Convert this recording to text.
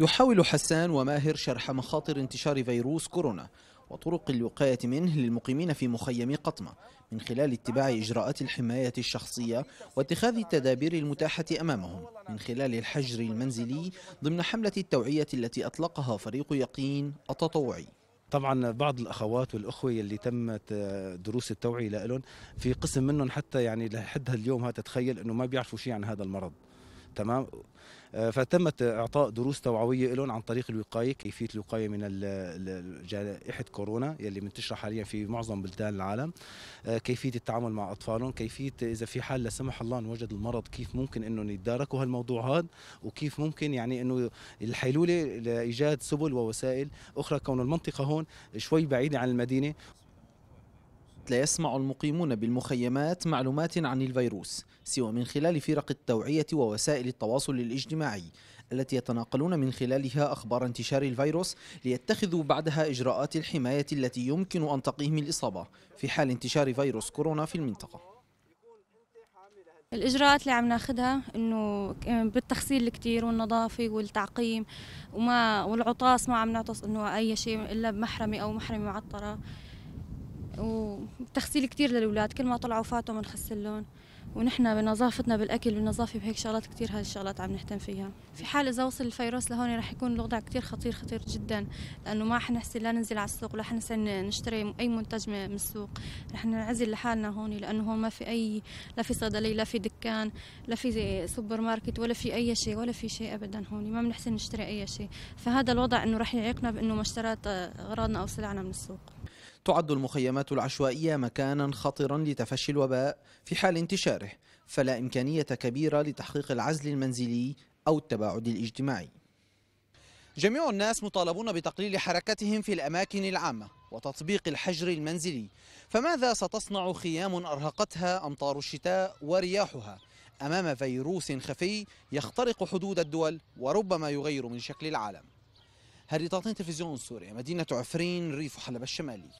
يحاول حسان وماهر شرح مخاطر انتشار فيروس كورونا وطرق الوقاية منه للمقيمين في مخيم قطمة من خلال اتباع إجراءات الحماية الشخصية واتخاذ التدابير المتاحة أمامهم من خلال الحجر المنزلي ضمن حملة التوعية التي أطلقها فريق يقين التطوعي طبعا بعض الاخوات والاخوه اللي تمت آه، دروس التوعيه لهم في قسم منهم حتى يعني لحد هاليوم هذا تخيل انه ما بيعرفوا شيء عن هذا المرض تمام آه، فتمت اعطاء دروس توعويه لهم عن طريق الوقايه كيفيه الوقايه من جائحه كورونا يلي منتشره حاليا في معظم بلدان العالم آه، كيفيه التعامل مع اطفالهم كيفيه اذا في حال لا سمح الله انوجد المرض كيف ممكن انهم يتداركوا هالموضوع هذا وكيف ممكن يعني انه الحيلوله لايجاد سبل ووسائل اخرى كون المنطقه هون شوي بعيده عن المدينه لا يسمع المقيمون بالمخيمات معلومات عن الفيروس سوى من خلال فرق التوعية ووسائل التواصل الاجتماعي التي يتناقلون من خلالها أخبار انتشار الفيروس ليتخذوا بعدها إجراءات الحماية التي يمكن أن تقيهم الإصابة في حال انتشار فيروس كورونا في المنطقة الإجراءات اللي عم ناخدها إنه بالتخسيل الكتير والنظافة والتعقيم وما والعطاس ما عم نعطس إنه أي شيء إلا بمحرمة أو محرمة معطرة وتغسيل كثير للاولاد كل ما طلعوا فاتوا بنغسل لهم ونحن بنظافتنا بالاكل والنظافه بهيك شغلات كثير هاي الشغلات عم نهتم فيها في حال اذا وصل الفيروس لهون رح يكون الوضع كثير خطير خطير جدا لانه ما حنحسن لا ننزل على السوق ولا حنحسن نشتري اي منتج من السوق رح ننعزل لحالنا هون لانه هون ما في اي لا في صيدلي لا في دكان لا في سوبر ماركت ولا في اي شيء ولا في شيء ابدا هون ما بنحسن نشتري اي شيء فهذا الوضع انه رح يعيقنا بانه ما اشتريت اغراضنا او سلعنا من السوق تعد المخيمات العشوائية مكانا خطرا لتفشي الوباء في حال انتشاره فلا إمكانية كبيرة لتحقيق العزل المنزلي أو التباعد الاجتماعي جميع الناس مطالبون بتقليل حركتهم في الأماكن العامة وتطبيق الحجر المنزلي فماذا ستصنع خيام أرهقتها أمطار الشتاء ورياحها أمام فيروس خفي يخترق حدود الدول وربما يغير من شكل العالم هريطات تلفزيون سوريا مدينة عفرين ريف حلب الشمالي